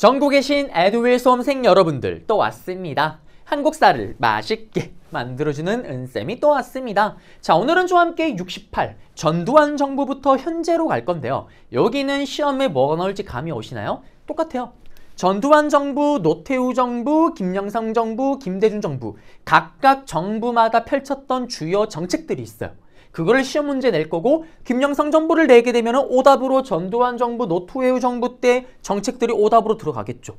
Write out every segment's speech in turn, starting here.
전국에 계신 에드윌 수험생 여러분들 또 왔습니다. 한국사를 맛있게 만들어주는 은쌤이 또 왔습니다. 자 오늘은 저와 함께 68 전두환 정부부터 현재로 갈 건데요. 여기는 시험에 뭐가 나올지 감이 오시나요? 똑같아요. 전두환 정부, 노태우 정부, 김영삼 정부, 김대중 정부 각각 정부마다 펼쳤던 주요 정책들이 있어요. 그거를 시험 문제 낼 거고 김영삼 정부를 내게 되면 오답으로 전두환 정부, 노트웨우 정부 때 정책들이 오답으로 들어가겠죠.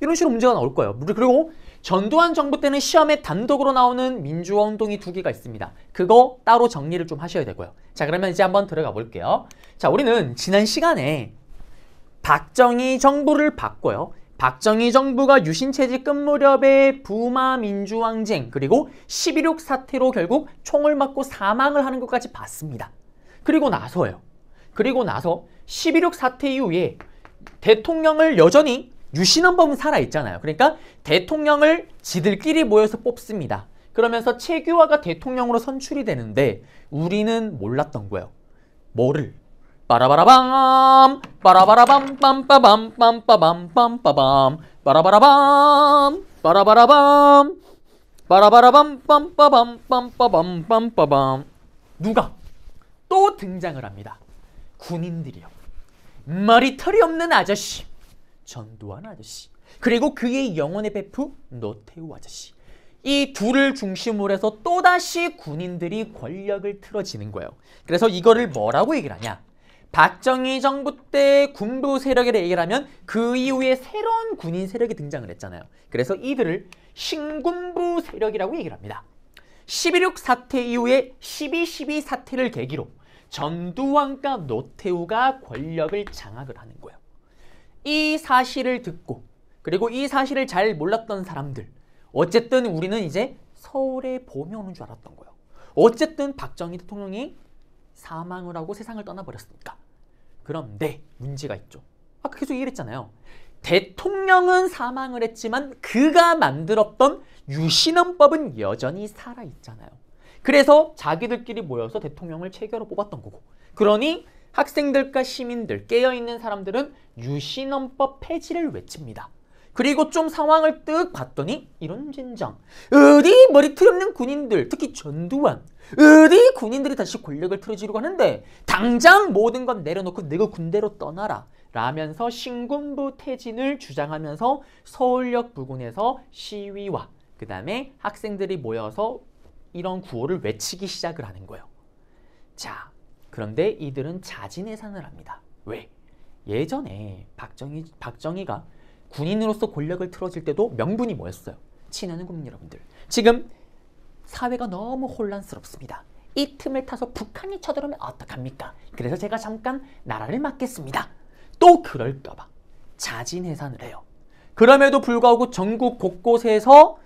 이런 식으로 문제가 나올 거예요. 그리고 전두환 정부 때는 시험에 단독으로 나오는 민주화 운동이 두 개가 있습니다. 그거 따로 정리를 좀 하셔야 되고요. 자 그러면 이제 한번 들어가 볼게요. 자 우리는 지난 시간에 박정희 정부를 바꿔요. 박정희 정부가 유신체제 끝 무렵에 부마 민주항쟁 그리고 11.6 사태로 결국 총을 맞고 사망을 하는 것까지 봤습니다. 그리고 나서요. 그리고 나서 11.6 사태 이후에 대통령을 여전히 유신헌법은 살아있잖아요. 그러니까 대통령을 지들끼리 모여서 뽑습니다. 그러면서 최규화가 대통령으로 선출이 되는데 우리는 몰랐던 거예요. 뭐를? 빠라바라밤 빠라바라밤 빰빠밤 빰빠밤 빰빠밤 빠라바라밤 빠라바라밤 빠라바라밤 빰빠밤 빰빠밤 빰빠밤 누가 또 등장을 합니다. 군인들이요. 머리털이 없는 아저씨 전두환 아저씨 그리고 그의 영혼의 베프 노태우 아저씨 이 둘을 중심으로 해서 또다시 군인들이 권력을 틀어지는 거예요. 그래서 이거를 뭐라고 얘기를 하냐 박정희 정부 때 군부 세력이라 얘기 하면 그 이후에 새로운 군인 세력이 등장을 했잖아요. 그래서 이들을 신군부 세력이라고 얘기를 합니다. 11.6 사태 이후에 12.12 사태를 계기로 전두환과 노태우가 권력을 장악을 하는 거예요. 이 사실을 듣고 그리고 이 사실을 잘 몰랐던 사람들 어쨌든 우리는 이제 서울에 봄이 오는 줄 알았던 거예요. 어쨌든 박정희 대통령이 사망을 하고 세상을 떠나버렸으니까그런데 문제가 있죠. 아까 계속 얘기를 했잖아요. 대통령은 사망을 했지만 그가 만들었던 유신헌법은 여전히 살아있잖아요. 그래서 자기들끼리 모여서 대통령을 체결로 뽑았던 거고 그러니 학생들과 시민들, 깨어있는 사람들은 유신헌법 폐지를 외칩니다. 그리고 좀 상황을 뜩 봤더니 이런 진장 어디 머리 틀없는 군인들 특히 전두환 어디 군인들이 다시 권력을 틀어지려고 하는데 당장 모든 건 내려놓고 내가 군대로 떠나라 라면서 신군부 퇴진을 주장하면서 서울역 부근에서 시위와 그 다음에 학생들이 모여서 이런 구호를 외치기 시작을 하는 거예요. 자, 그런데 이들은 자진해산을 합니다. 왜? 예전에 박정희, 박정희가 군인으로서 권력을 틀어질 때도 명분이 뭐였어요? 친하는 국민 여러분들. 지금 사회가 너무 혼란스럽습니다. 이 틈을 타서 북한이 쳐들어오면 어떡합니까? 그래서 제가 잠깐 나라를 맡겠습니다. 또 그럴까봐 자진해산을 해요. 그럼에도 불구하고 전국 곳곳에서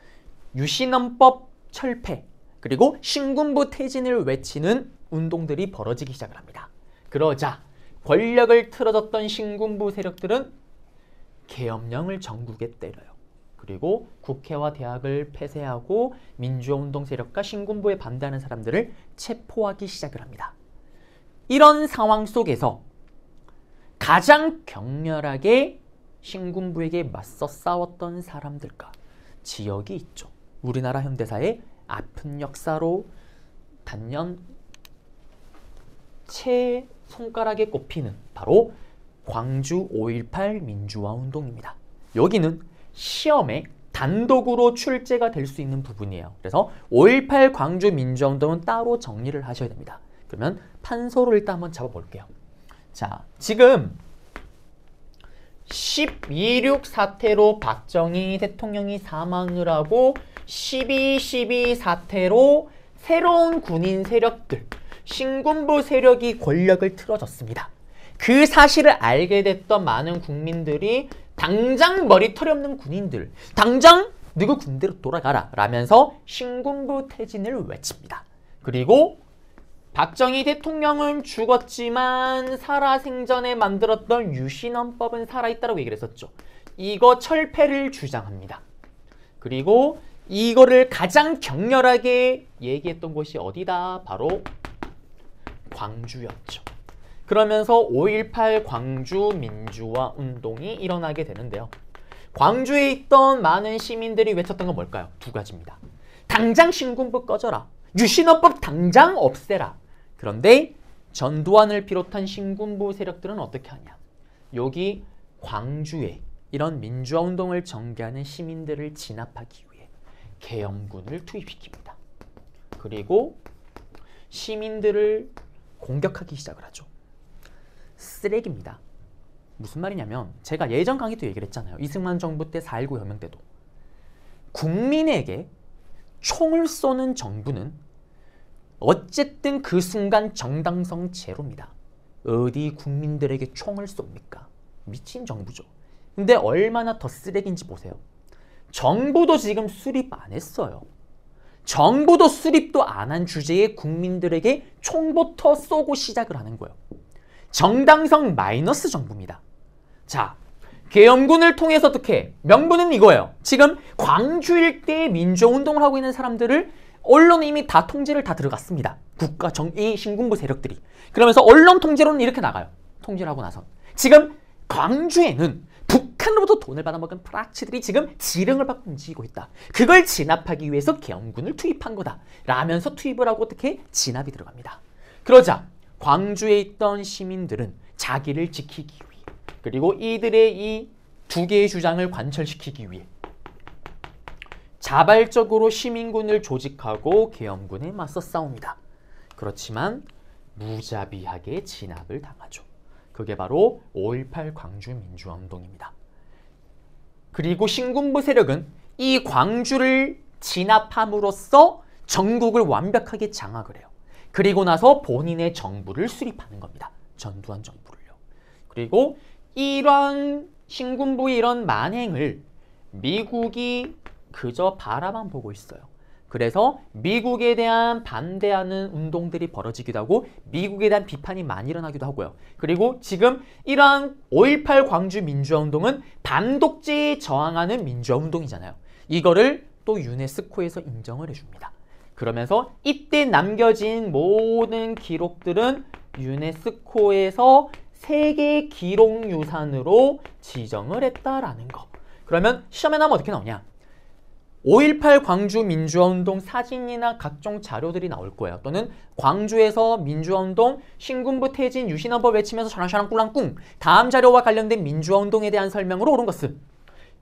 유신헌법 철폐 그리고 신군부 퇴진을 외치는 운동들이 벌어지기 시작 합니다. 그러자 권력을 틀어졌던 신군부 세력들은 계엄령을 전국에 때려요. 그리고 국회와 대학을 폐쇄하고 민주화운동 세력과 신군부에 반대하는 사람들을 체포하기 시작을 합니다. 이런 상황 속에서 가장 격렬하게 신군부에게 맞서 싸웠던 사람들과 지역이 있죠. 우리나라 현대사의 아픈 역사로 단연 채 손가락에 꼽히는 바로 광주 5.18 민주화 운동입니다. 여기는 시험에 단독으로 출제가 될 수 있는 부분이에요. 그래서 5.18 광주 민주화 운동은 따로 정리를 하셔야 됩니다. 그러면 판서를 일단 한번 잡아볼게요. 자, 지금 12.6 사태로 박정희 대통령이 사망을 하고 12.12 12 사태로 새로운 군인 세력들, 신군부 세력이 권력을 틀어졌습니다. 그 사실을 알게 됐던 많은 국민들이 당장 머리털이 없는 군인들 당장 누구 군대로 돌아가라 라면서 신군부 퇴진을 외칩니다. 그리고 박정희 대통령은 죽었지만 살아생전에 만들었던 유신헌법은 살아있다고 얘기를 했었죠. 이거 철폐를 주장합니다. 그리고 이거를 가장 격렬하게 얘기했던 곳이 어디다? 바로 광주였죠. 그러면서 5.18 광주 민주화 운동이 일어나게 되는데요. 광주에 있던 많은 시민들이 외쳤던 건 뭘까요? 두 가지입니다. 당장 신군부 꺼져라. 유신헌법 당장 없애라. 그런데 전두환을 비롯한 신군부 세력들은 어떻게 하냐. 여기 광주에 이런 민주화 운동을 전개하는 시민들을 진압하기 위해 계엄군을 투입시킵니다. 그리고 시민들을 공격하기 시작을 하죠. 쓰레기입니다. 무슨 말이냐면 제가 예전 강의 도 얘기를 했잖아요. 이승만 정부 때4.19 혁명 때도 국민에게 총을 쏘는 정부는 어쨌든 그 순간 정당성 제로입니다. 어디 국민들에게 총을 쏩니까? 미친 정부죠. 근데 얼마나 더 쓰레기인지 보세요. 정부도 지금 수립 안 했어요. 정부도 수립도 안 한 주제에 국민들에게 총부터 쏘고 시작을 하는 거예요. 정당성 마이너스 정부입니다. 자, 계엄군을 통해서 어떻게 명분은 이거예요. 지금 광주 일대에 민주운동을 하고 있는 사람들을 언론은 이미 다 통제를 다 들어갔습니다. 국가 정의 신군부 세력들이. 그러면서 언론 통제로는 이렇게 나가요. 통제를 하고 나서. 지금 광주에는 북한으로부터 돈을 받아먹은 프라치들이 지금 지령을 받고 움직이고 있다. 그걸 진압하기 위해서 계엄군을 투입한 거다. 라면서 투입을 하고 어떻게 진압이 들어갑니다. 그러자 광주에 있던 시민들은 자기를 지키기 위해 그리고 이들의 이 두 개의 주장을 관철시키기 위해 자발적으로 시민군을 조직하고 계엄군에 맞서 싸웁니다. 그렇지만 무자비하게 진압을 당하죠. 그게 바로 5.18 광주민주화운동입니다. 그리고 신군부 세력은 이 광주를 진압함으로써 전국을 완벽하게 장악을 해요. 그리고 나서 본인의 정부를 수립하는 겁니다. 전두환 정부를요. 그리고 이런 신군부의 이런 만행을 미국이 그저 바라만 보고 있어요. 그래서 미국에 대한 반대하는 운동들이 벌어지기도 하고 미국에 대한 비판이 많이 일어나기도 하고요. 그리고 지금 이러한 5.18 광주 민주화운동은 반독재에 저항하는 민주화운동이잖아요. 이거를 또 유네스코에서 인정을 해줍니다. 그러면서 이때 남겨진 모든 기록들은 유네스코에서 세계 기록 유산으로 지정을 했다라는 거. 그러면 시험에 나면 오 어떻게 나오냐? 5.18 광주 민주화운동 사진이나 각종 자료들이 나올 거예요. 또는 광주에서 민주화운동 신군부 퇴진 유신헌법 외치면서 샤랑샤랑 꿀랑꿍 다음 자료와 관련된 민주화운동에 대한 설명으로 오른 것은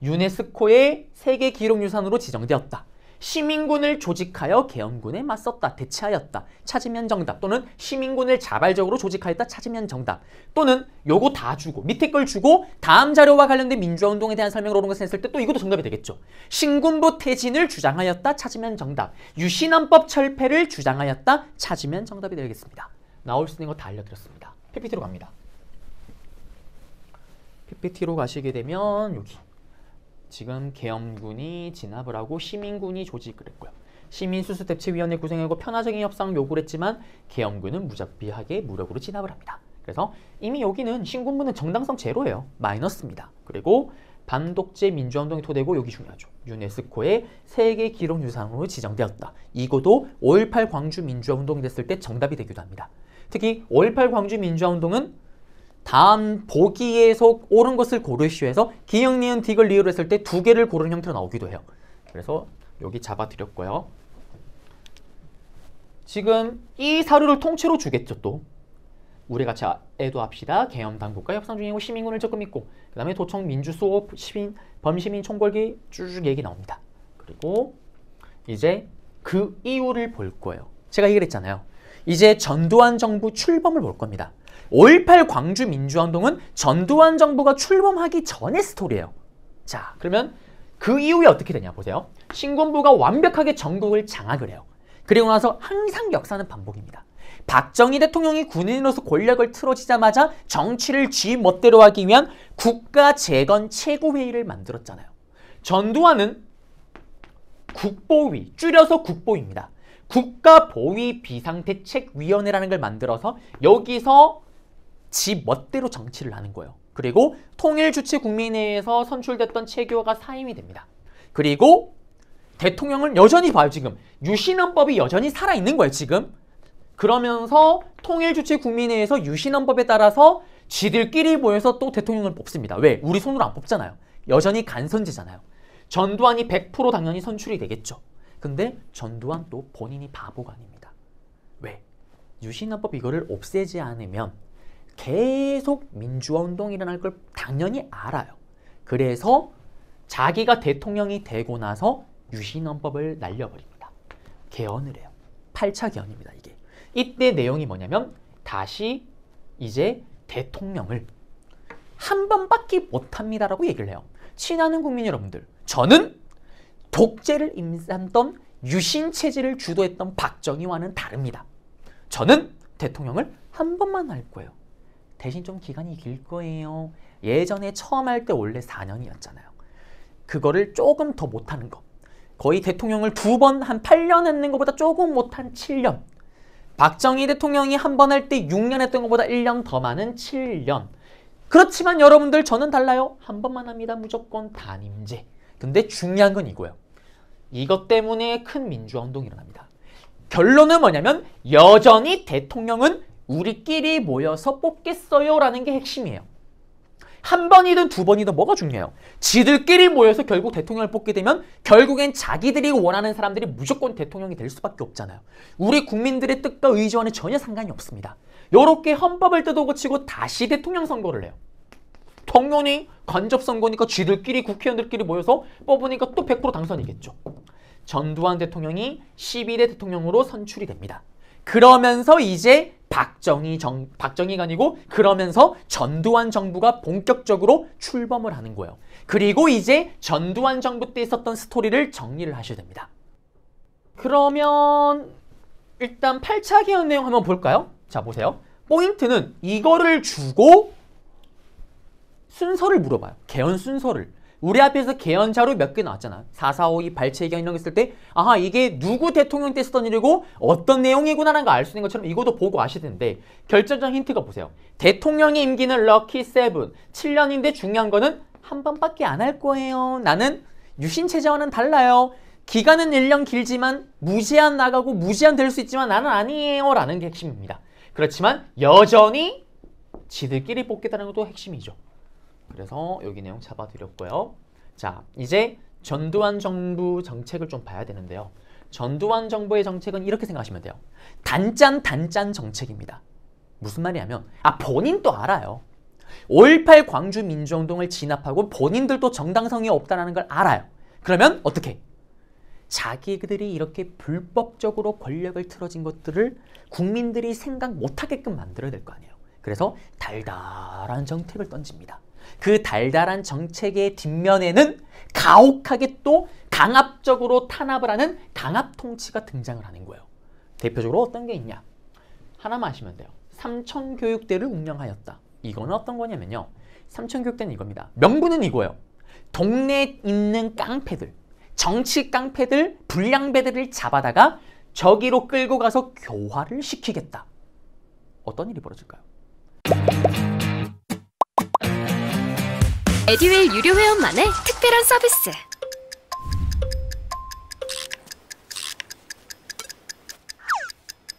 유네스코의 세계 기록유산으로 지정되었다. 시민군을 조직하여 계엄군에 맞섰다, 대체하였다 찾으면 정답 또는 시민군을 자발적으로 조직하였다, 찾으면 정답 또는 요거 다 주고 밑에 걸 주고 다음 자료와 관련된 민주화운동에 대한 설명을 오른 것을 했을 때 또 이것도 정답이 되겠죠. 신군부 퇴진을 주장하였다, 찾으면 정답 유신헌법 철폐를 주장하였다, 찾으면 정답이 되겠습니다. 나올 수 있는 거 다 알려드렸습니다. PPT로 갑니다. PPT로 가시게 되면 여기 지금 계엄군이 진압을 하고 시민군이 조직을 했고요. 시민수수대체위원회 구성하고 편화적인 협상을 요구를 했지만 계엄군은 무작비하게 무력으로 진압을 합니다. 그래서 이미 여기는 신군부는 정당성 제로예요. 마이너스입니다. 그리고 반독재 민주화운동이 토대고 여기 중요하죠. 유네스코의 세계 기록 유산으로 지정되었다. 이거도 5.18 광주 민주화운동이 됐을 때 정답이 되기도 합니다. 특히 5.18 광주 민주화운동은 다음 보기에 서 옳은 것을 고르시오 해서 기역, 니은, 디귿, 리을 했을 때 두 개를 고르는 형태로 나오기도 해요. 그래서 여기 잡아드렸고요. 지금 이 사료를 통째로 주겠죠 또. 우리 같이 아, 애도합시다. 계엄 당국과 협상 중이고 시민군을 적금 있고 그 다음에 도청 민주수호 시민 범시민 총궐기 쭉 얘기 나옵니다. 그리고 이제 그 이유를 볼 거예요. 제가 얘기를 했잖아요. 이제 전두환 정부 출범을 볼 겁니다. 5.18 광주 민주화운동은 전두환 정부가 출범하기 전의 스토리예요. 자, 그러면 그 이후에 어떻게 되냐 보세요. 신군부가 완벽하게 전국을 장악을 해요. 그리고 나서 항상 역사는 반복입니다. 박정희 대통령이 군인으로서 권력을 틀어지자마자 정치를 지 멋대로 하기 위한 국가 재건 최고회의를 만들었잖아요. 전두환은 국보위, 줄여서 국보입니다. 국가보위 비상대책위원회라는 걸 만들어서 여기서 지 멋대로 정치를 하는 거예요. 그리고 통일주체국민회에서 선출됐던 체교가 사임이 됩니다. 그리고 대통령을 여전히 봐요 지금 유신헌법이 여전히 살아있는 거예요 지금 그러면서 통일주체국민회에서 유신헌법에 따라서 지들끼리 모여서 또 대통령을 뽑습니다 왜? 우리 손으로 안 뽑잖아요 여전히 간선제잖아요 전두환이 100% 당연히 선출이 되겠죠 근데 전두환 또 본인이 바보가 아닙니다. 왜? 유신헌법 이거를 없애지 않으면 계속 민주화 운동이 일어날 걸 당연히 알아요. 그래서 자기가 대통령이 되고 나서 유신헌법을 날려버립니다. 개헌을 해요. 8차 개헌입니다. 이게. 이때 내용이 뭐냐면 다시 이제 대통령을 한 번밖에 못합니다라고 얘기를 해요. 친하는 국민 여러분들, 저는 독재를 임산던 유신 체제를 주도했던 박정희와는 다릅니다. 저는 대통령을 한 번만 할 거예요. 대신 좀 기간이 길 거예요. 예전에 처음 할 때 원래 4년이었잖아요. 그거를 조금 더 못하는 거. 거의 대통령을 두 번 한 8년 했는 것보다 조금 못한 7년. 박정희 대통령이 한 번 할 때 6년 했던 것보다 1년 더 많은 7년. 그렇지만 여러분들 저는 달라요. 한 번만 합니다. 무조건 단임제. 근데 중요한 건 이거예요. 이것 때문에 큰 민주화 운동이 일어납니다. 결론은 뭐냐면 여전히 대통령은 우리끼리 모여서 뽑겠어요 라는 게 핵심이에요. 한 번이든 두 번이든 뭐가 중요해요? 지들끼리 모여서 결국 대통령을 뽑게 되면 결국엔 자기들이 원하는 사람들이 무조건 대통령이 될 수밖에 없잖아요. 우리 국민들의 뜻과 의지와는 전혀 상관이 없습니다. 요렇게 헌법을 뜯어고치고 다시 대통령 선거를 해요. 당연히 간접선거니까 쥐들끼리 국회의원들끼리 모여서 뽑으니까 또 100% 당선이겠죠. 전두환 대통령이 11대 대통령으로 선출이 됩니다. 그러면서 이제 박정희 정 박정희가 아니고 그러면서 전두환 정부가 본격적으로 출범을 하는 거예요. 그리고 이제 전두환 정부 때 있었던 스토리를 정리를 하셔야 됩니다. 그러면 일단 8차 개헌 내용 한번 볼까요? 자 보세요. 포인트는 이거를 주고 순서를 물어봐요. 개헌 순서를. 우리 앞에서 개헌자로 몇 개 나왔잖아. 4, 4, 5, 2, 발췌의견 이런 거 있을 때 아하 이게 누구 대통령 때 쓰던 일이고 어떤 내용이구나라는 걸알수 있는 것처럼 이것도 보고 아셔야 되는데 결정적 힌트가 보세요. 대통령의 임기는 럭키 세븐 7년인데 중요한 거는 한 번밖에 안 할 거예요. 나는 유신체제와는 달라요. 기간은 1년 길지만 무제한 나가고 무제한 될 수 있지만 나는 아니에요 라는 게 핵심입니다. 그렇지만 여전히 지들끼리 뽑겠다는 것도 핵심이죠. 그래서 여기 내용 잡아드렸고요. 자, 이제 전두환 정부 정책을 좀 봐야 되는데요. 전두환 정부의 정책은 이렇게 생각하시면 돼요. 단짠 단짠 정책입니다. 무슨 말이냐면 아 본인도 알아요. 5.18 광주 민주운동을 진압하고 본인들도 정당성이 없다는 걸 알아요. 그러면 어떻게? 자기들이 이렇게 불법적으로 권력을 틀어진 것들을 국민들이 생각 못하게끔 만들어야 될 거 아니에요. 그래서 달달한 정책을 던집니다. 그 달달한 정책의 뒷면에는 가혹하게 또 강압적으로 탄압을 하는 강압 통치가 등장을 하는 거예요. 대표적으로 어떤 게 있냐? 하나만 아시면 돼요. 삼천교육대를 운영하였다. 이건 어떤 거냐면요. 삼천교육대는 이겁니다. 명분은 이거예요. 동네에 있는 깡패들, 정치 깡패들, 불량배들을 잡아다가 저기로 끌고 가서 교화를 시키겠다. 어떤 일이 벌어질까요? 에듀윌 유료 회원만의 특별한 서비스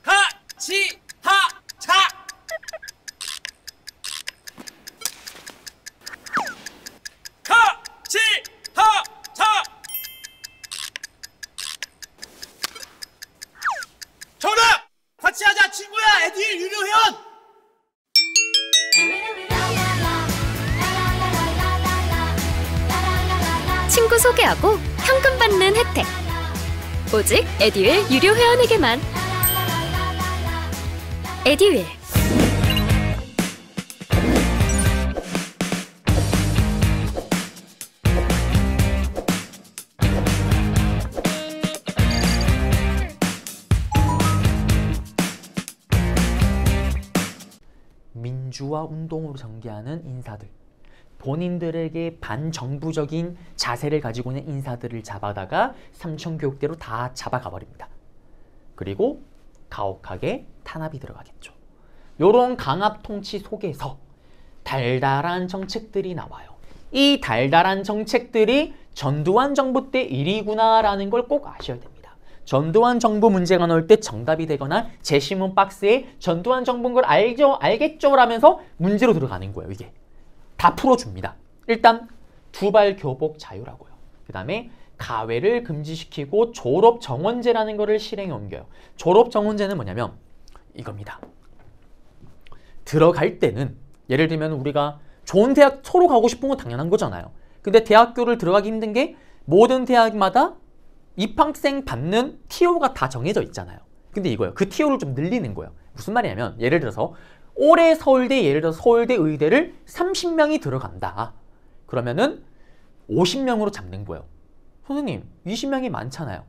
같이 에듀윌 유료 회원에게만 에듀윌 민주화 운동으로 전개하는 인사들 본인들에게 반정부적인 자세를 가지고 있는 인사들을 잡아다가 삼천교육대로 다 잡아가 버립니다. 그리고 가혹하게 탄압이 들어가겠죠. 요런 강압 통치 속에서 달달한 정책들이 나와요. 이 달달한 정책들이 전두환 정부 때 일이구나라는 걸 꼭 아셔야 됩니다. 전두환 정부 문제가 나올 때 정답이 되거나 제시문 박스에 전두환 정부인 걸 알죠, 알겠죠? 라면서 문제로 들어가는 거예요, 이게. 다 풀어줍니다. 일단 두발 교복 자유라고요. 그 다음에 가외를 금지시키고 졸업 정원제라는 것을 실행에 옮겨요. 졸업 정원제는 뭐냐면 이겁니다. 들어갈 때는 예를 들면 우리가 좋은 대학초로 가고 싶은 건 당연한 거잖아요. 근데 대학교를 들어가기 힘든 게 모든 대학마다 입학생 받는 TO가 다 정해져 있잖아요. 근데 이거요. 그 TO를 좀 늘리는 거예요. 무슨 말이냐면 예를 들어서 올해 서울대 예를 들어 서울대 의대를 30명이 들어간다. 그러면은 50명으로 잡는거예요 선생님 20명이 많잖아요.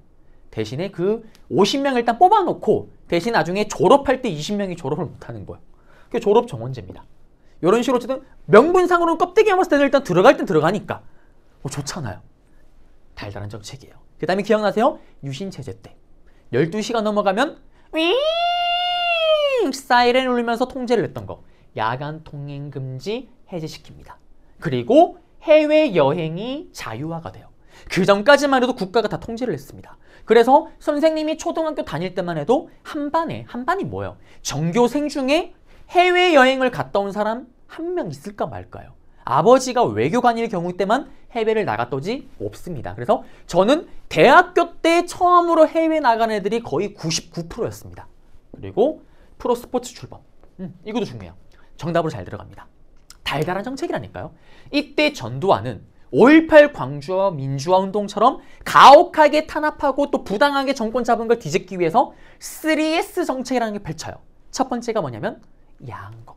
대신에 그 50명 일단 뽑아놓고 대신 나중에 졸업할 때 20명이 졸업을 못하는 거예요. 그게 졸업 정원제입니다. 이런 식으로 어쨌든 명분상으로는 껍데기 해머스테 일단 들어갈 땐 들어가니까 뭐 좋잖아요. 달달한 정책이에요. 그 다음에 기억나세요? 유신체제 때 12시가 넘어가면 윙 사이렌 울리면서 통제를 했던 거 야간 통행 금지 해제시킵니다. 그리고 해외 여행이 자유화가 돼요. 그 전까지만 해도 국가가 다 통제를 했습니다. 그래서 선생님이 초등학교 다닐 때만 해도 한 반에 한 반이 뭐예요? 전교생 중에 해외 여행을 갔다 온 사람 한 명 있을까 말까요? 아버지가 외교관일 경우 때만 해외를 나갔더지 없습니다. 그래서 저는 대학교 때 처음으로 해외 나간 애들이 거의 99%였습니다. 그리고 프로 스포츠 출범. 음, 이것도 중요해요. 정답으로 잘 들어갑니다. 달달한 정책이라니까요. 이때 전두환은 5.18 광주와 민주화운동처럼 가혹하게 탄압하고 또 부당하게 정권 잡은 걸 뒤집기 위해서 3S 정책이라는 게 펼쳐요. 첫 번째가 뭐냐면 야한 거,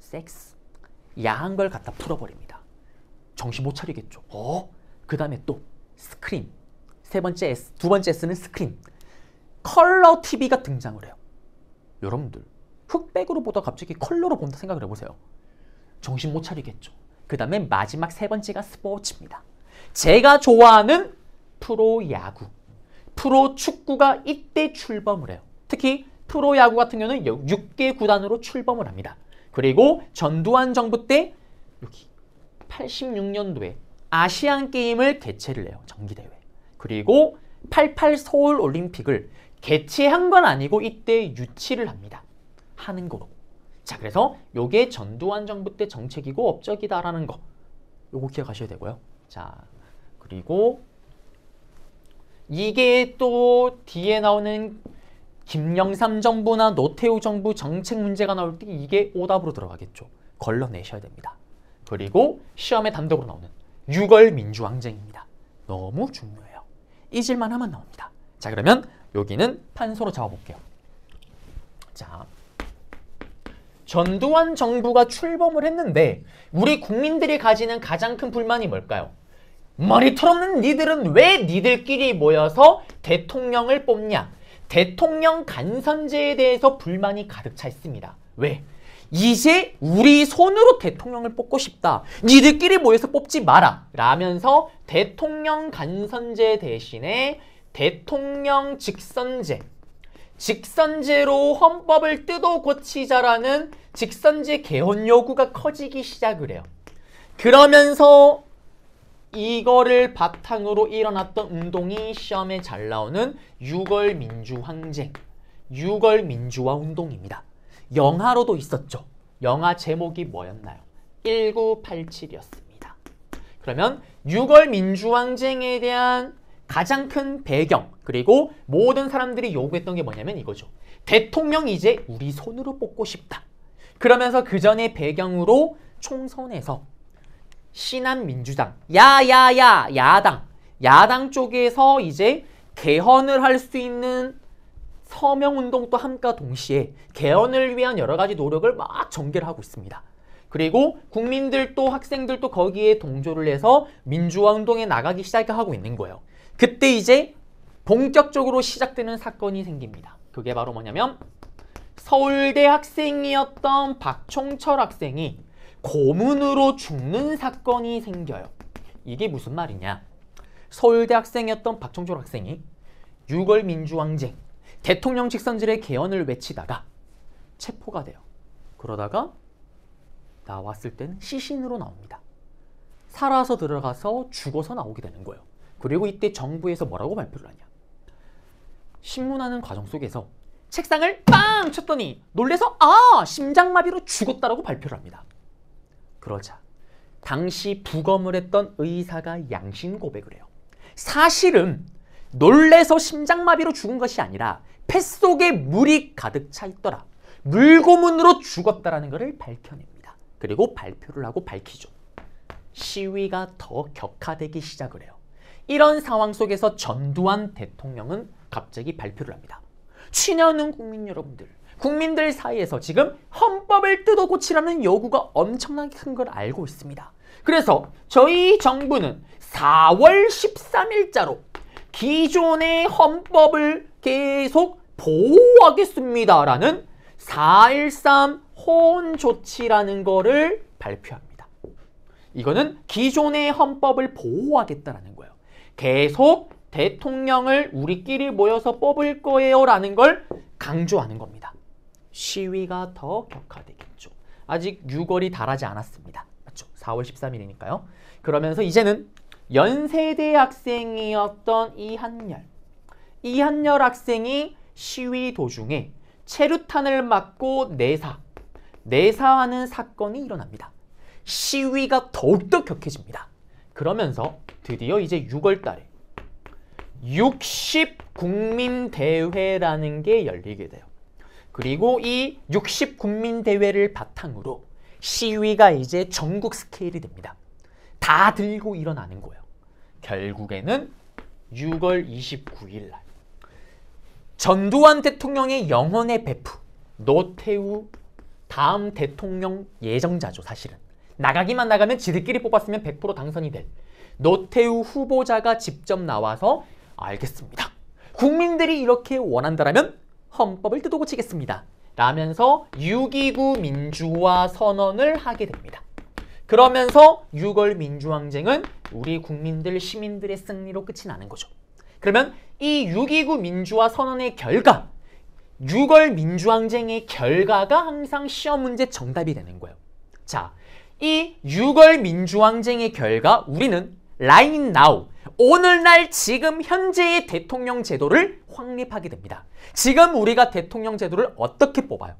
섹스, 야한 걸 갖다 풀어버립니다. 정신 못 차리겠죠. 어? 그 다음에 또 스크린, 세 번째 S, 두 번째 S는 스크린, 컬러 TV가 등장을 해요. 여러분들 흑백으로보다 갑자기 컬러로 본다 생각을 해보세요. 정신 못 차리겠죠. 그 다음에 마지막 세 번째가 스포츠입니다. 제가 좋아하는 프로야구, 프로축구가 이때 출범을 해요. 특히 프로야구 같은 경우는 6개 구단으로 출범을 합니다. 그리고 전두환 정부 때 여기 86년도에 아시안게임을 개최를 해요. 정기대회. 그리고 88 서울올림픽을 개체한건 아니고 이때 유치를 합니다. 하는 거로. 자, 그래서 요게 전두환 정부 때 정책이고 업적이다라는 거. 요거 기억하셔야 되고요. 자, 그리고 이게 또 뒤에 나오는 김영삼 정부나 노태우 정부 정책 문제가 나올 때 이게 오답으로 들어가겠죠. 걸러내셔야 됩니다. 그리고 시험에 단독으로 나오는 6월 민주항쟁입니다. 너무 중요해요. 잊을만 하면 나옵니다. 자 그러면 여기는 판소로 잡아볼게요. 자, 전두환 정부가 출범을 했는데 우리 국민들이 가지는 가장 큰 불만이 뭘까요? 머리 털없는 니들은 왜 니들끼리 모여서 대통령을 뽑냐? 대통령 간선제에 대해서 불만이 가득 차 있습니다. 왜? 이제 우리 손으로 대통령을 뽑고 싶다. 니들끼리 모여서 뽑지 마라. 라면서 대통령 간선제 대신에 대통령 직선제 직선제로 헌법을 뜯어 고치자라는 직선제 개헌 요구가 커지기 시작을 해요. 그러면서 이거를 바탕으로 일어났던 운동이 시험에 잘 나오는 6월 민주항쟁, 6월 민주화 운동입니다. 영화로도 있었죠. 영화 제목이 뭐였나요? 1987이었습니다. 그러면 6월 민주항쟁에 대한 가장 큰 배경 그리고 모든 사람들이 요구했던 게 뭐냐면 이거죠. 대통령 이제 우리 손으로 뽑고 싶다. 그러면서 그 전에 배경으로 총선에서 신한민주당, 야야야 야당, 야당 쪽에서 이제 개헌을 할 수 있는 서명운동도 함과 동시에 개헌을 위한 여러 가지 노력을 막 전개를 하고 있습니다. 그리고 국민들도 학생들도 거기에 동조를 해서 민주화 운동에 나가기 시작하고 있는 거예요. 그때 이제 본격적으로 시작되는 사건이 생깁니다. 그게 바로 뭐냐면 서울대 학생이었던 박총철 학생이 고문으로 죽는 사건이 생겨요. 이게 무슨 말이냐? 서울대 학생이었던 박총철 학생이 6월 민주항쟁, 대통령 직선제의 개헌을 외치다가 체포가 돼요. 그러다가 나왔을 땐 시신으로 나옵니다. 살아서 들어가서 죽어서 나오게 되는 거예요. 그리고 이때 정부에서 뭐라고 발표를 하냐. 신문하는 과정 속에서 책상을 빵 쳤더니 놀래서 아 심장마비로 죽었다라고 발표를 합니다. 그러자 당시 부검을 했던 의사가 양심 고백을 해요. 사실은 놀래서 심장마비로 죽은 것이 아니라 폐 속에 물이 가득 차 있더라. 물고문으로 죽었다라는 것을 밝혀냅니다. 그리고 발표를 하고 밝히죠. 시위가 더 격화되기 시작을 해요. 이런 상황 속에서 전두환 대통령은 갑자기 발표를 합니다. 취냐는 국민 여러분들, 국민들 사이에서 지금 헌법을 뜯어 고치라는 요구가 엄청나게 큰 걸 알고 있습니다. 그래서 저희 정부는 4월 13일자로 기존의 헌법을 계속 보호하겠습니다라는 4.13 호언 조치라는 거를 발표합니다. 이거는 기존의 헌법을 보호하겠다라는 계속 대통령을 우리끼리 모여서 뽑을 거예요 라는 걸 강조하는 겁니다. 시위가 더 격화되겠죠. 아직 6월이 달하지 않았습니다. 맞죠? 4월 13일이니까요. 그러면서 이제는 연세대 학생이었던 이한열 이한열 학생이 시위 도중에 체류탄을 맞고 내사 내사하는 사건이 일어납니다. 시위가 더욱더 격해집니다. 그러면서 드디어 이제 6월 달에 60 국민 대회라는 게 열리게 돼요. 그리고 이 60 국민 대회를 바탕으로 시위가 이제 전국 스케일이 됩니다. 다 들고 일어나는 거예요. 결국에는 6월 29일 날 전두환 대통령의 영혼의 베프 노태우 다음 대통령 예정자죠 사실은 나가기만 나가면 지들끼리 뽑았으면 100% 당선이 될 노태우 후보자가 직접 나와서 알겠습니다. 국민들이 이렇게 원한다라면 헌법을 뜯어고치겠습니다. 라면서 6.29 민주화 선언을 하게 됩니다. 그러면서 6월 민주항쟁은 우리 국민들 시민들의 승리로 끝이 나는 거죠. 그러면 이 6.29 민주화 선언의 결과 6월 민주항쟁의 결과가 항상 시험 문제 정답이 되는 거예요. 자, 이 6월 민주항쟁의 결과 우리는 라인 나우 오늘날 지금 현재의 대통령 제도를 확립하게 됩니다. 지금 우리가 대통령 제도를 어떻게 뽑아요?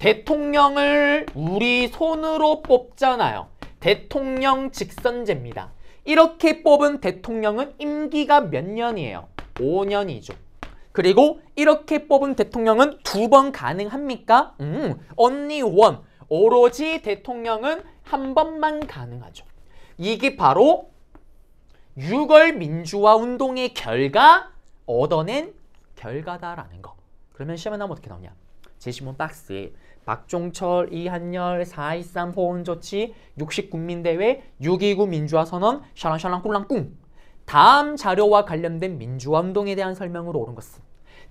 대통령을 우리 손으로 뽑잖아요. 대통령 직선제입니다. 이렇게 뽑은 대통령은 임기가 몇 년이에요? 5년이죠. 그리고 이렇게 뽑은 대통령은 두 번 가능합니까? 음, 언니 원, 오로지 대통령은 한 번만 가능하죠. 이게 바로 6월 민주화 운동의 결과 얻어낸 결과다라는 거. 그러면 시험에 나오면 어떻게 나오냐? 제시문 박스에 박종철, 이한열, 4.23 호원조치, 60국민대회, 6.29 민주화선언, 샤랑샤랑 꿀랑꿍 다음 자료와 관련된 민주화운동에 대한 설명으로 오른 것은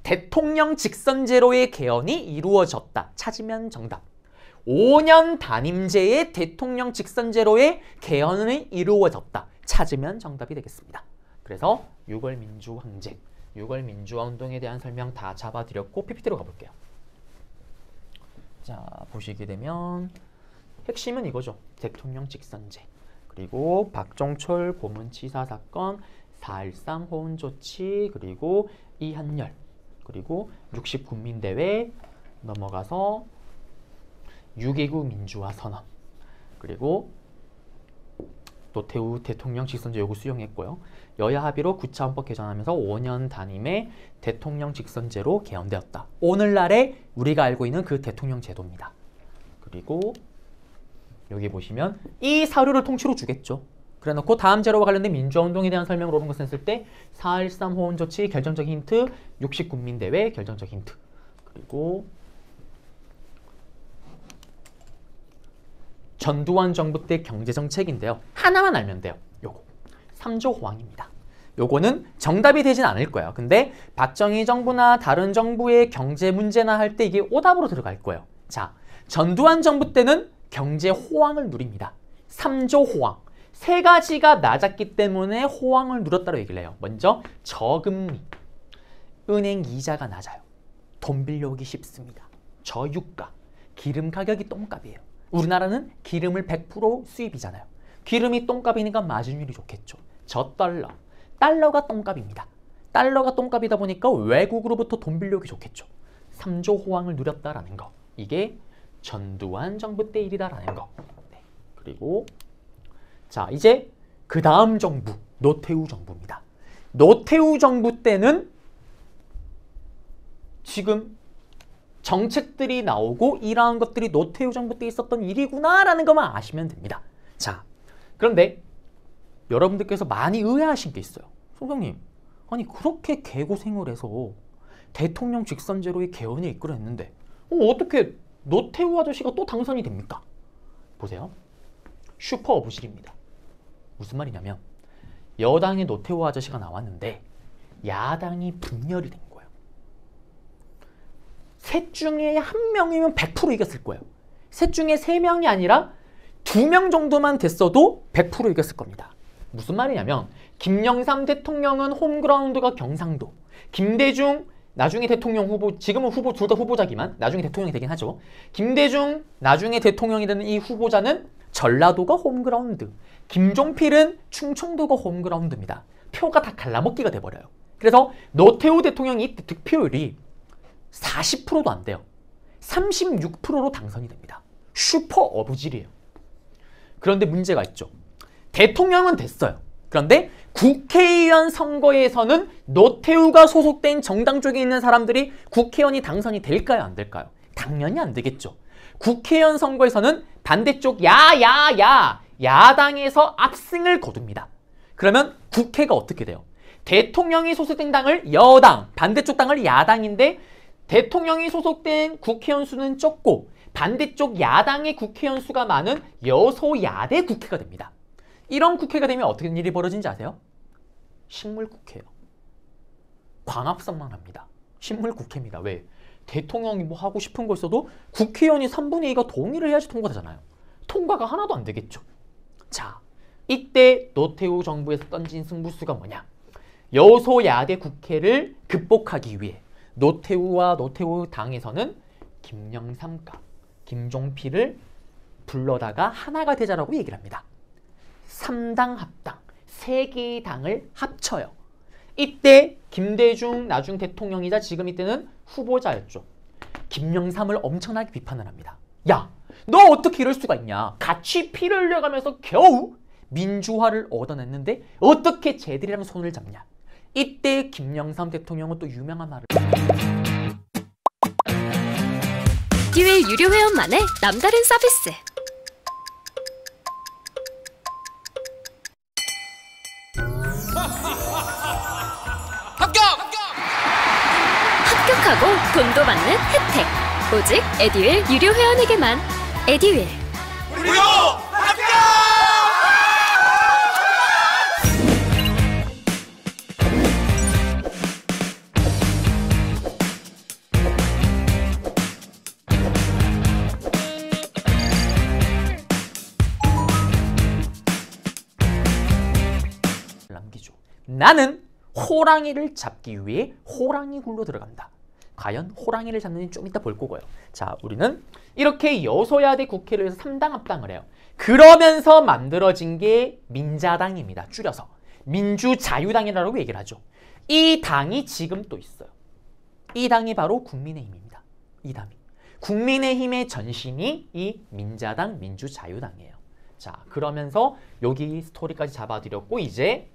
대통령 직선제로의 개헌이 이루어졌다. 찾으면 정답. 5년 단임제의 대통령 직선제로의 개헌이 이루어졌다. 찾으면 정답이 되겠습니다. 그래서 6월 민주항쟁, 6월 민주화운동에 대한 설명 다 잡아드렸고 PPT로 가볼게요. 자, 보시게 되면 핵심은 이거죠. 대통령 직선제. 그리고 박종철 고문치사 사건, 4.13 호운 조치, 그리고 이한열, 그리고 60국민대회 넘어가서 유계국 민주화 선언 그리고 노태우 대통령 직선제 요구 수용했고요. 여야 합의로 9차 헌법 개정하면서 5년 단임의 대통령 직선제로 개헌되었다. 오늘날의 우리가 알고 있는 그 대통령 제도입니다. 그리고 여기 보시면 이 사료를 통째로 주겠죠. 그래 놓고 다음 제로와 관련된 민주화운동에 대한 설명을 오른 것을 했을 때 4.13 호원조치 결정적 힌트, 60군민대회 결정적 힌트 그리고 전두환 정부 때 경제정책인데요. 하나만 알면 돼요. 요거. 3조 호황입니다. 요거는 정답이 되진 않을 거예요. 근데 박정희 정부나 다른 정부의 경제 문제나 할 때 이게 오답으로 들어갈 거예요. 자, 전두환 정부 때는 경제 호황을 누립니다. 3조 호황. 세 가지가 낮았기 때문에 호황을 누렸다고 얘기를 해요. 먼저 저금리. 은행 이자가 낮아요. 돈 빌려오기 쉽습니다. 저유가. 기름 가격이 똥값이에요. 우리나라는 기름을 100% 수입이잖아요. 기름이 똥값이니까 마진율이 좋겠죠. 저 달러. 달러가 똥값입니다. 달러가 똥값이다 보니까 외국으로부터 돈 빌려오기 좋겠죠. 3조 호황을 누렸다라는 거. 이게 전두환 정부 때 일이다라는 거. 네. 그리고 자 이제 그 다음 정부 노태우 정부입니다. 노태우 정부 때는 지금 정책들이 나오고 이러한 것들이 노태우 정부 때 있었던 일이구나라는 것만 아시면 됩니다. 자, 그런데 여러분들께서 많이 의아하신 게 있어요. 소장님, 아니 그렇게 개고생을 해서 대통령 직선제로의 개헌을 이끌어냈는데 어, 떻게 노태우 아저씨가 또 당선이 됩니까? 보세요. 슈퍼 어부실입니다. 무슨 말이냐면 여당의 노태우 아저씨가 나왔는데 야당이 분열이 됩니다. 셋 중에 한 명이면 100% 이겼을 거예요. 셋 중에 세 명이 아니라 두 명 정도만 됐어도 100% 이겼을 겁니다. 무슨 말이냐면 김영삼 대통령은 홈그라운드가 경상도, 김대중 나중에 대통령 후보, 지금은 후보 둘 다 후보자기만 나중에 대통령이 되긴 하죠. 김대중 나중에 대통령이 되는 이 후보자는 전라도가 홈그라운드, 김종필은 충청도가 홈그라운드입니다. 표가 다 갈라먹기가 돼버려요. 그래서 노태우 대통령이 득표율이 40%도 안 돼요. 36%로 당선이 됩니다. 슈퍼 어부질이에요. 그런데 문제가 있죠. 대통령은 됐어요. 그런데 국회의원 선거에서는 노태우가 소속된 정당 쪽에 있는 사람들이 국회의원이 당선이 될까요? 안 될까요? 당연히 안 되겠죠. 국회의원 선거에서는 반대쪽 야야야 야당에서 압승을 거둡니다. 그러면 국회가 어떻게 돼요? 대통령이 소속된 당을 여당, 반대쪽 당을 야당인데 대통령이 소속된 국회의원 수는 적고 반대쪽 야당의 국회의원 수가 많은 여소야대 국회가 됩니다. 이런 국회가 되면 어떻게 일이 벌어진지 아세요? 식물국회요. 광합성만 합니다. 식물국회입니다. 왜? 대통령이 뭐 하고 싶은 걸 써도 국회의원이 3분의 2가 동의를 해야지 통과되잖아요. 통과가 하나도 안 되겠죠. 자, 이때 노태우 정부에서 던진 승부수가 뭐냐? 여소야대 국회를 극복하기 위해 노태우와 노태우 당에서는 김영삼과 김종필을 불러다가 하나가 되자라고 얘기를 합니다. 3당 합당, 3개의 당을 합쳐요. 이때 김대중 나중 대통령이자 지금 이때는 후보자였죠. 김영삼을 엄청나게 비판을 합니다. 야, 너 어떻게 이럴 수가 있냐. 같이 피를 흘려가면서 겨우 민주화를 얻어냈는데 어떻게 쟤들이랑 손을 잡냐. 이때 김영삼 대통령은 또 유명한 말을 기회 유료 회원만의 남다른 서비스 합격! 합격하고 돈도 받는 혜택 오직 에디윌 유료 회원에게만 에디윌 무료! 나는 호랑이를 잡기 위해 호랑이 굴로 들어간다. 과연 호랑이를 잡는지 좀 이따 볼 거고요. 자, 우리는 이렇게 여소야대 국회를 해서 3당 합당을 해요. 그러면서 만들어진 게 민자당입니다. 줄여서. 민주자유당이라고 얘기를 하죠. 이 당이 지금 또 있어요. 이 당이 바로 국민의힘입니다. 이 당이. 국민의힘의 전신이 이 민자당, 민주자유당이에요. 자, 그러면서 여기 스토리까지 잡아드렸고 이제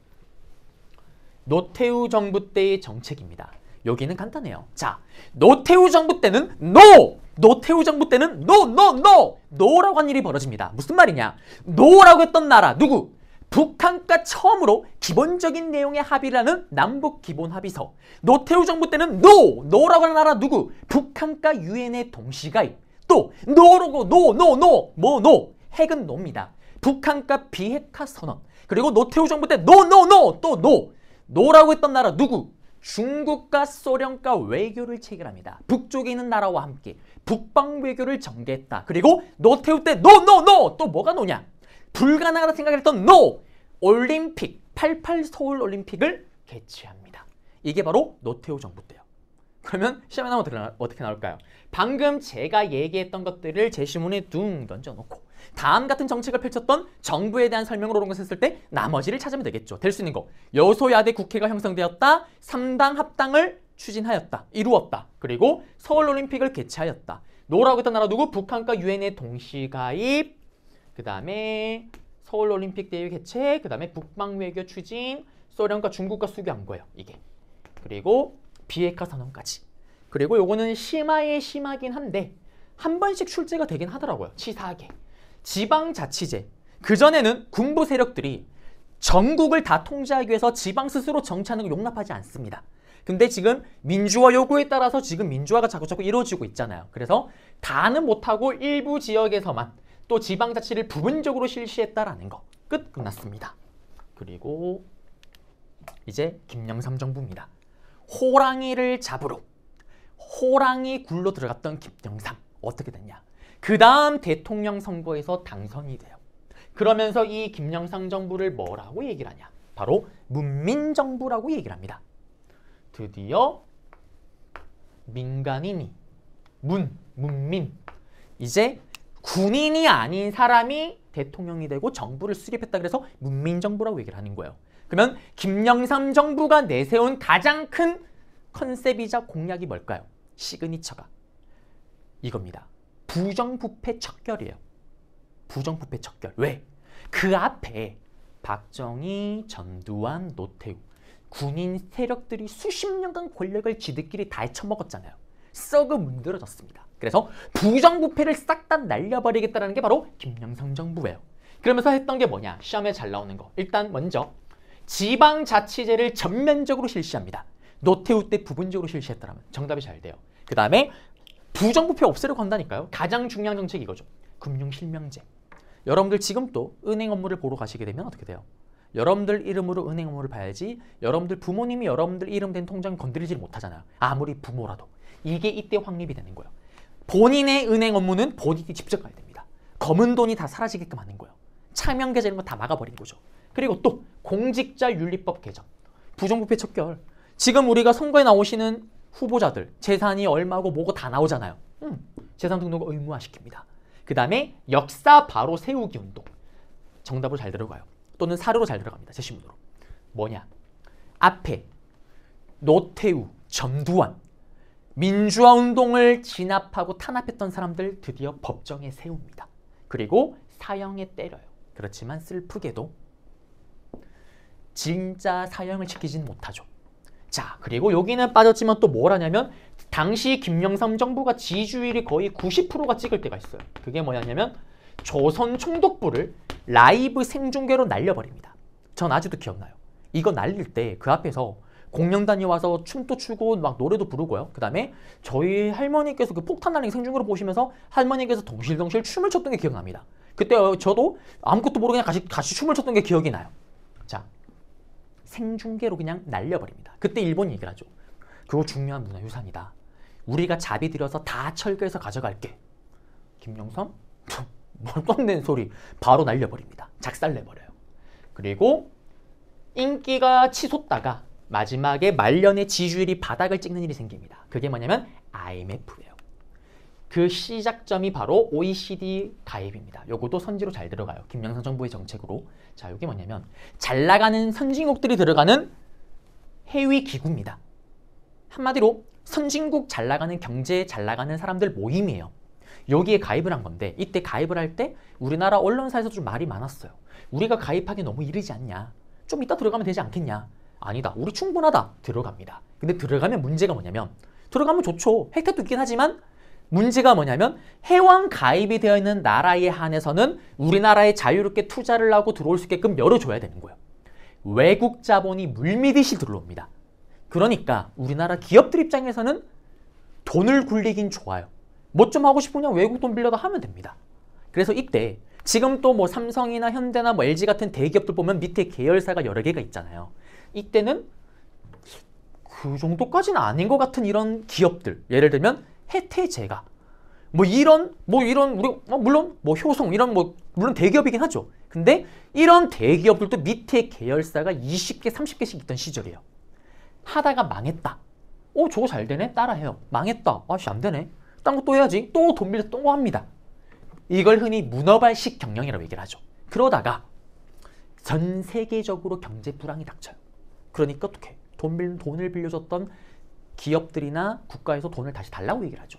노태우 정부 때의 정책입니다. 여기는 간단해요. 자, 노태우 정부 때는 NO! 노태우 정부 때는 NO! NO! NO! NO라고 한 일이 벌어집니다. 무슨 말이냐? NO라고 했던 나라, 누구? 북한과 처음으로 기본적인 내용의 합의를 하는 남북 기본 합의서. 노태우 정부 때는 NO! NO라고 하는 나라 누구? 북한과 유엔의 동시가입. 또 NO라고 NO! NO! NO! 뭐 NO! 핵은 NO입니다. 북한과 비핵화 선언. 그리고 노태우 정부 때 NO! NO! NO! 또 NO! 노라고 했던 나라 누구? 중국과 소련과 외교를 체결합니다. 북쪽에 있는 나라와 함께 북방 외교를 전개했다. 그리고 노태우 때 노노노 또 뭐가 노냐? 불가능하다 생각했던 노 올림픽 88 서울 올림픽을 개최합니다. 이게 바로 노태우 정부 때요. 그러면 시험에 나오면 어떻게 나올까요? 방금 제가 얘기했던 것들을 제시문에 둥 던져놓고 다음 같은 정책을 펼쳤던 정부에 대한 설명을 오른 것을 했을 때 나머지를 찾으면 되겠죠. 될 수 있는 거. 여소야대 국회가 형성되었다. 삼당 합당을 추진하였다. 이루었다. 그리고 서울올림픽을 개최하였다. 노라고 했던 나라 누구? 북한과 유엔의 동시가입. 그 다음에 서울올림픽 대회 개최. 그 다음에 북방외교 추진. 소련과 중국과 수교한 거예요. 이게. 그리고 비핵화 선언까지. 그리고 요거는 심하에 심하긴 한데 한 번씩 출제가 되긴 하더라고요. 치사하게. 지방자치제. 그전에는 군부 세력들이 전국을 다 통제하기 위해서 지방 스스로 정치하는 걸 용납하지 않습니다. 근데 지금 민주화 요구에 따라서 지금 민주화가 자꾸자꾸 이루어지고 있잖아요. 그래서 다는 못하고 일부 지역에서만 또 지방자치를 부분적으로 실시했다라는 거. 끝 끝났습니다. 그리고 이제 김영삼 정부입니다. 호랑이를 잡으러 호랑이 굴로 들어갔던 김영삼 어떻게 됐냐. 그 다음 대통령 선거에서 당선이 돼요. 그러면서 이 김영삼 정부를 뭐라고 얘기를 하냐. 바로 문민정부라고 얘기를 합니다. 드디어 민간인이 문, 문민 이제 군인이 아닌 사람이 대통령이 되고 정부를 수립했다 그래서 문민정부라고 얘기를 하는 거예요. 그러면 김영삼 정부가 내세운 가장 큰 컨셉이자 공약이 뭘까요? 시그니처가 이겁니다. 부정부패 척결이에요. 부정부패 척결. 왜? 그 앞에 박정희, 전두환, 노태우 군인 세력들이 수십 년간 권력을 지들끼리 다 헤쳐먹었잖아요. 썩어 문드러졌습니다. 그래서 부정부패를 싹 다 날려버리겠다는 게 바로 김영삼 정부예요. 그러면서 했던 게 뭐냐? 시험에 잘 나오는 거. 일단 먼저 지방자치제를 전면적으로 실시합니다. 노태우 때 부분적으로 실시했더라면 정답이 잘 돼요. 그 다음에 부정부패 없애려고 한다니까요. 가장 중요한 정책이 이거죠. 금융실명제. 여러분들 지금 또 은행 업무를 보러 가시게 되면 어떻게 돼요? 여러분들 이름으로 은행 업무를 봐야지 여러분들 부모님이 여러분들 이름 된 통장 건드리지 못하잖아요. 아무리 부모라도. 이게 이때 확립이 되는 거예요. 본인의 은행 업무는 본인이 직접 가야 됩니다. 검은 돈이 다 사라지게끔 하는 거예요. 차명 계좌 이런 거 다 막아버린 거죠. 그리고 또 공직자 윤리법 개정, 부정부패 척결. 지금 우리가 선거에 나오시는 후보자들 재산이 얼마고 뭐고 다 나오잖아요. 음, 재산 등록을 의무화시킵니다. 그 다음에 역사 바로 세우기 운동. 정답으로 잘 들어가요. 또는 사료로 잘 들어갑니다. 제시문으로. 뭐냐? 앞에 노태우, 전두환, 민주화 운동을 진압하고 탄압했던 사람들 드디어 법정에 세웁니다. 그리고 사형에 때려요. 그렇지만 슬프게도 진짜 사형을 지키진 못하죠. 자, 그리고 여기는 빠졌지만 또 뭘 하냐면 당시 김영삼 정부가 지지율이 거의 90%가 찍을 때가 있어요. 그게 뭐냐면 조선 총독부를 라이브 생중계로 날려버립니다. 전 아직도 기억나요. 이거 날릴 때 그 앞에서 공영단이 와서 춤도 추고 막 노래도 부르고요. 그 다음에 저희 할머니께서 그 폭탄 날린 생중계로 보시면서 할머니께서 동실동실 춤을 췄던 게 기억납니다. 그때 저도 아무것도 모르고 그냥 같이, 같이 춤을 췄던 게 기억이 나요. 자, 생중계로 그냥 날려버립니다. 그때 일본이 얘기를 하죠. 그거 중요한 문화유산이다. 우리가 자비 들여서 다 철거해서 가져갈게. 김영삼? 멀쩡된 소리 바로 날려버립니다. 작살내버려요. 그리고 인기가 치솟다가 마지막에 말년에 지지율이 바닥을 찍는 일이 생깁니다. 그게 뭐냐면 IMF예요. 그 시작점이 바로 OECD 가입입니다. 요것도 선지로 잘 들어가요. 김영삼 정부의 정책으로. 자, 이게 뭐냐면 잘 나가는 선진국들이 들어가는 해외 기구입니다. 한마디로 선진국 잘 나가는 경제 잘 나가는 사람들 모임이에요. 여기에 가입을 한 건데 이때 가입을 할 때 우리나라 언론사에서 좀 말이 많았어요. 우리가 가입하기 너무 이르지 않냐. 좀 이따 들어가면 되지 않겠냐. 아니다. 우리 충분하다. 들어갑니다. 근데 들어가면 문제가 뭐냐면 들어가면 좋죠. 혜택도 있긴 하지만 문제가 뭐냐면 회원 가입이 되어 있는 나라에 한해서는 우리나라에 자유롭게 투자를 하고 들어올 수 있게끔 열어줘야 되는 거예요. 외국 자본이 물밀듯이 들어옵니다. 그러니까 우리나라 기업들 입장에서는 돈을 굴리긴 좋아요. 뭐 좀 하고 싶으면 외국 돈빌려도 하면 됩니다. 그래서 이때 지금 또 뭐 삼성이나 현대나 뭐 LG 같은 대기업들 보면 밑에 계열사가 여러 개가 있잖아요. 이때는 그 정도까지는 아닌 것 같은 이런 기업들 예를 들면 해태제가 뭐 이런 뭐 이런 우리 뭐 물론 뭐 효성 이런 뭐 물론 대기업이긴 하죠. 근데 이런 대기업들도 밑에 계열사가 20개, 30개씩 있던 시절이에요. 하다가 망했다. 오 어, 저거 잘 되네? 따라해요. 망했다. 아씨 안 되네. 딴 거 또 해야지. 또 돈 빌려서 또 합니다. 이걸 흔히 문어발식 경영이라고 얘기를 하죠. 그러다가 전 세계적으로 경제 불황이 닥쳐요. 그러니까 어떻게 돈 빌, 돈을 빌려줬던 기업들이나 국가에서 돈을 다시 달라고 얘기를 하죠.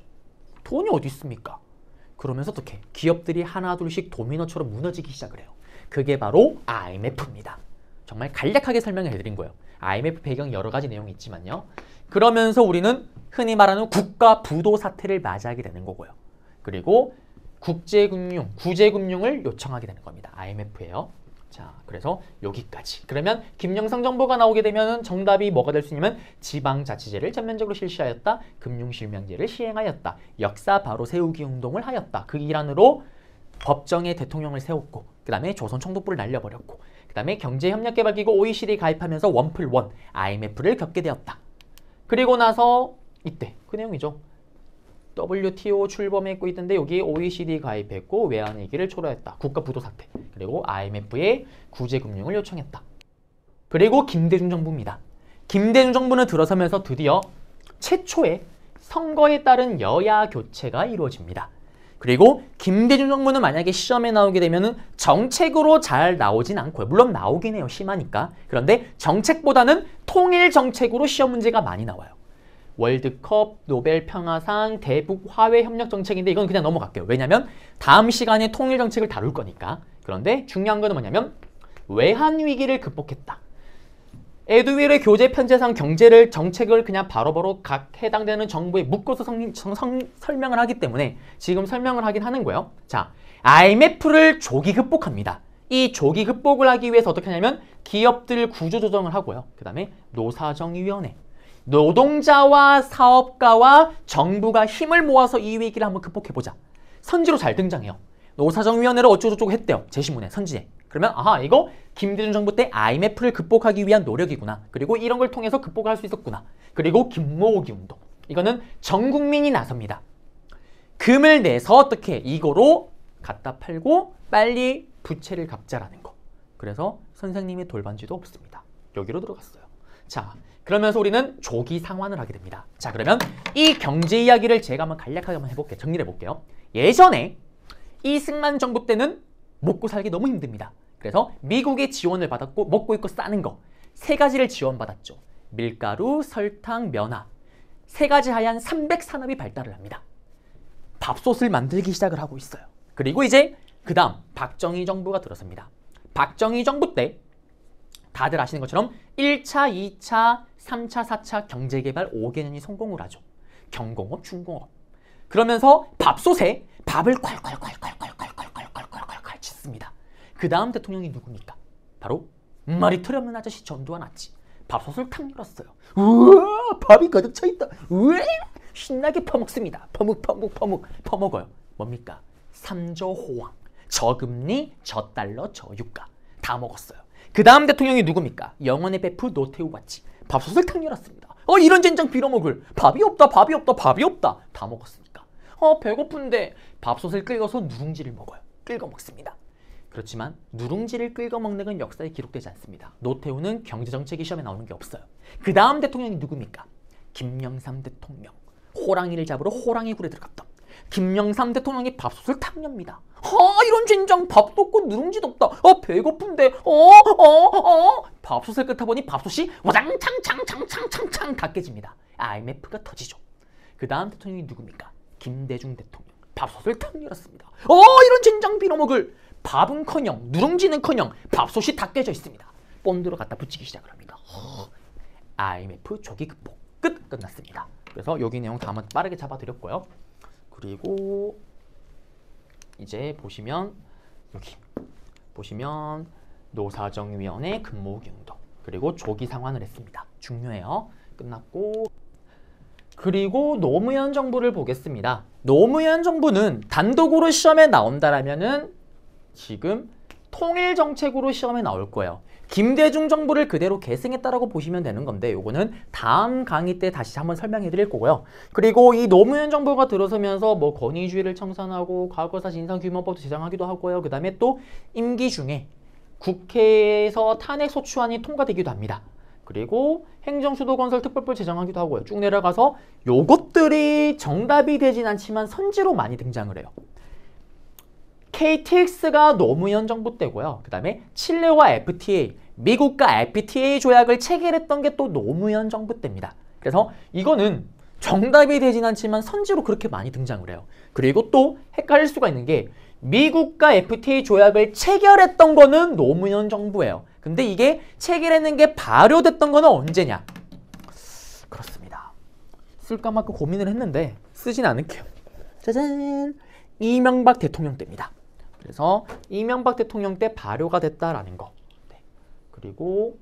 돈이 어디 있습니까? 그러면서 어떻게 기업들이 하나 둘씩 도미노처럼 무너지기 시작을 해요. 그게 바로 IMF입니다. 정말 간략하게 설명을 해드린 거예요. IMF 배경 여러 가지 내용이 있지만요. 그러면서 우리는 흔히 말하는 국가 부도 사태를 맞이하게 되는 거고요. 그리고 국제금융, 구제금융을 요청하게 되는 겁니다. IMF예요. 자, 그래서 여기까지. 그러면 김영상 정보가 나오게 되면 정답이 뭐가 될 수 있냐면 지방자치제를 전면적으로 실시하였다. 금융실명제를 시행하였다. 역사 바로 세우기 운동을 하였다. 그 일환으로 법정에 대통령을 세웠고 그 다음에 조선 총독부를 날려버렸고 그 다음에 경제협력개발기구 OECD 가입하면서 원플원 IMF를 겪게 되었다. 그리고 나서 이때 그 내용이죠. WTO 출범했고 있던데 여기 OECD 가입했고 외환 위기를 초래했다. 국가 부도 사태. 그리고 IMF에 구제 금융을 요청했다. 그리고 김대중 정부입니다. 김대중 정부는 들어서면서 드디어 최초의 선거에 따른 여야 교체가 이루어집니다. 그리고 김대중 정부는 만약에 시험에 나오게 되면 정책으로 잘 나오진 않고요. 물론 나오긴 해요. 심하니까. 그런데 정책보다는 통일 정책으로 시험 문제가 많이 나와요. 월드컵, 노벨 평화상, 대북 화훼 협력 정책인데 이건 그냥 넘어갈게요. 왜냐면 다음 시간에 통일 정책을 다룰 거니까. 그런데 중요한 거는 뭐냐면 외환 위기를 극복했다. 에드윌의 교재 편제상 경제를 정책을 그냥 바로바로 각 해당되는 정부에 묶어서 성, 성, 성, 설명을 하기 때문에 지금 설명을 하긴 하는 거예요. 자, IMF를 조기 극복합니다. 이 조기 극복을 하기 위해서 어떻게 하냐면 기업들 구조조정을 하고요. 그 다음에 노사정위원회, 노동자와 사업가와 정부가 힘을 모아서 이 위기를 한번 극복해보자. 선지로 잘 등장해요. 노사정위원회를 어쩌고저쩌고 했대요. 제시문에, 선지에. 그러면 아하 이거 김대중 정부 때 IMF를 극복하기 위한 노력이구나. 그리고 이런 걸 통해서 극복할 수 있었구나. 그리고 김모기 운동. 이거는 전 국민이 나섭니다. 금을 내서 어떻게 이거로 갖다 팔고 빨리 부채를 갚자라는 거. 그래서 선생님의 돌반지도 없습니다. 여기로 들어갔어요. 자, 그러면서 우리는 조기 상환을 하게 됩니다. 자 그러면 이 경제 이야기를 제가 한번 간략하게 한번 해볼게요. 정리를 해볼게요. 예전에 이승만 정부 때는 먹고 살기 너무 힘듭니다. 그래서 미국의 지원을 받았고 먹고 있고 싸는 거 세 가지를 지원받았죠. 밀가루, 설탕, 면화 세 가지 하얀 300산업이 발달을 합니다. 밥솥을 만들기 시작을 하고 있어요. 그리고 이제 그 다음 박정희 정부가 들어섭니다. 박정희 정부 때 다들 아시는 것처럼 1차, 2차, 3차, 4차 경제개발 5개년이 성공을 하죠. 경공업, 중공업. 그러면서 밥솥에 밥을 콸콸콸콸콸콸콸콸콸콸콸콸콸 짓습니다. 그 다음 대통령이 누굽니까? 바로 말이 틀없는 아저씨 전두환 아치 밥솥을 탁 열었어요. 우와 밥이 가득 차 있다. 왜 신나게 퍼먹습니다. 퍼묵 퍼묵 퍼묵 퍼먹어요. 뭡니까? 삼조 호황, 저금리, 저달러, 저유가 다 먹었어요. 그 다음 대통령이 누굽니까? 영원의 베프 노태우 같이 밥솥을 탁 열었습니다. 어 이런 젠장 빌어먹을 밥이 없다 밥이 없다 밥이 없다 다 먹었으니까 어 배고픈데 밥솥을 긁어서 누룽지를 먹어요. 긁어 먹습니다. 그렇지만 누룽지를 긁어 먹는 건 역사에 기록되지 않습니다. 노태우는 경제정책이 시험에 나오는 게 없어요. 그 다음 대통령이 누굽니까? 김영삼 대통령. 호랑이를 잡으러 호랑이 굴에 들어갔던 김영삼 대통령이 밥솥을 탕렵니다. 아 이런 진정 밥도 없고 누룽지도 없다. 아 배고픈데 어 어어 어, 어. 밥솥을 끄다보니 밥솥이 와장창창창창창창 다 깨집니다. IMF가 터지죠. 그 다음 대통령이 누굽니까? 김대중 대통령. 밥솥을 탕렬었습니다. 어 이런 진정 빌어먹을 밥은커녕 누룽지는커녕 밥솥이 다 깨져 있습니다. 본드로 갖다 붙이기 시작을 합니다. 허, IMF 조기 극복 끝 끝났습니다. 그래서 여기 내용 다 한번 빠르게 잡아드렸고요. 그리고 이제 보시면 여기 보시면 노사정위원회 근무경도 그리고 조기 상환을 했습니다. 중요해요. 끝났고 그리고 노무현 정부를 보겠습니다. 노무현 정부는 단독으로 시험에 나온다라면 지금 통일 정책으로 시험에 나올 거예요. 김대중 정부를 그대로 계승했다라고 보시면 되는 건데 요거는 다음 강의 때 다시 한번 설명해 드릴 거고요. 그리고 이 노무현 정부가 들어서면서 뭐 권위주의를 청산하고 과거사 진상규명법도 제정하기도 하고요. 그 다음에 또 임기 중에 국회에서 탄핵소추안이 통과되기도 합니다. 그리고 행정수도건설 특별법 제정하기도 하고요. 쭉 내려가서 요것들이 정답이 되진 않지만 선지로 많이 등장을 해요. KTX가 노무현 정부 때고요. 그 다음에 칠레와 FTA, 미국과 FTA 조약을 체결했던 게 또 노무현 정부 때입니다. 그래서 이거는 정답이 되진 않지만 선지로 그렇게 많이 등장을 해요. 그리고 또 헷갈릴 수가 있는 게 미국과 FTA 조약을 체결했던 거는 노무현 정부예요. 근데 이게 체결했는 게 발효됐던 거는 언제냐? 그렇습니다. 쓸까 말까 고민을 했는데 쓰진 않을게요. 짜잔! 이명박 대통령 때입니다. 그래서 이명박 대통령 때 발효가 됐다라는 거. 네. 그리고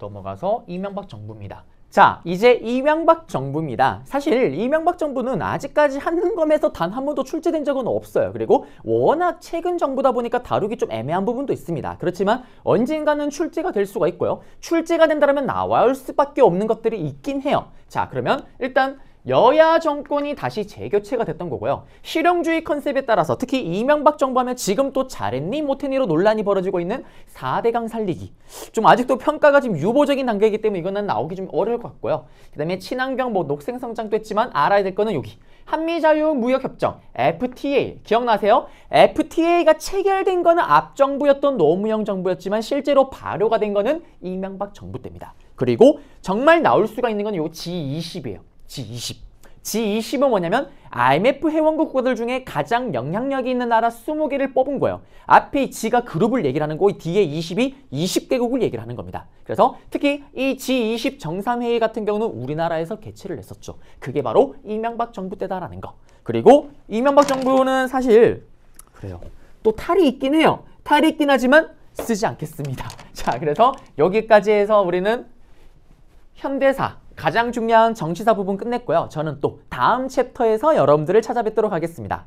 넘어가서 이명박 정부입니다. 자, 이제 이명박 정부입니다. 사실 이명박 정부는 아직까지 한금에서 단 한 번도 출제된 적은 없어요. 그리고 워낙 최근 정부다 보니까 다루기 좀 애매한 부분도 있습니다. 그렇지만 언젠가는 출제가 될 수가 있고요. 출제가 된다면 나올 와 수밖에 없는 것들이 있긴 해요. 자, 그러면 일단 여야 정권이 다시 재교체가 됐던 거고요. 실용주의 컨셉에 따라서 특히 이명박 정부 하면 지금 또 잘했니 못했니로 논란이 벌어지고 있는 4대강 살리기. 좀 아직도 평가가 지금 유보적인 단계이기 때문에 이거는 나오기 좀 어려울 것 같고요. 그 다음에 친환경 뭐 녹색성장도 했지만 알아야 될 거는 여기. 한미자유무역협정 FTA 기억나세요? FTA가 체결된 거는 앞 정부였던 노무현 정부였지만 실제로 발효가 된 거는 이명박 정부 때입니다. 그리고 정말 나올 수가 있는 건 요 G20이에요. G20. G20은 뭐냐면 IMF 회원국 국가들 중에 가장 영향력이 있는 나라 20개를 뽑은 거예요. 앞에 G가 그룹을 얘기 하는 거고 뒤에 20이 20개국을 얘기 하는 겁니다. 그래서 특히 이 G20 정상회의 같은 경우는 우리나라에서 개최를 했었죠. 그게 바로 이명박 정부 때다라는 거. 그리고 이명박 정부는 사실 그래요. 또 탈이 있긴 해요. 탈이 있긴 하지만 쓰지 않겠습니다. 자, 그래서 여기까지 해서 우리는 현대사 가장 중요한 정치사 부분 끝냈고요. 저는 또 다음 챕터에서 여러분들을 찾아뵙도록 하겠습니다.